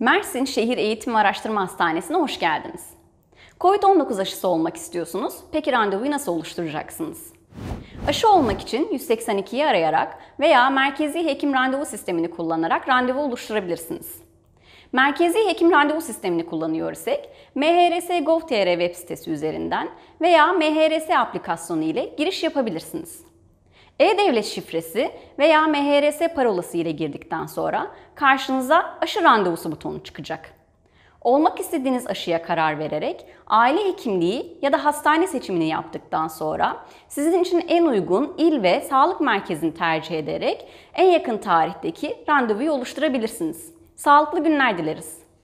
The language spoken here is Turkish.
Mersin Şehir Eğitim Araştırma Hastanesi'ne hoş geldiniz. Covid-19 aşısı olmak istiyorsunuz. Peki randevuyu nasıl oluşturacaksınız? Aşı olmak için 182'yi arayarak veya merkezi hekim randevu sistemini kullanarak randevu oluşturabilirsiniz. Merkezi hekim randevu sistemini kullanıyor isek, mhrs.gov.tr web sitesi üzerinden veya MHRS aplikasyonu ile giriş yapabilirsiniz. E-Devlet şifresi veya MHRS parolası ile girdikten sonra karşınıza aşı randevusu butonu çıkacak. Olmak istediğiniz aşıya karar vererek aile hekimliği ya da hastane seçimini yaptıktan sonra sizin için en uygun il ve sağlık merkezini tercih ederek en yakın tarihteki randevuyu oluşturabilirsiniz. Sağlıklı günler dileriz.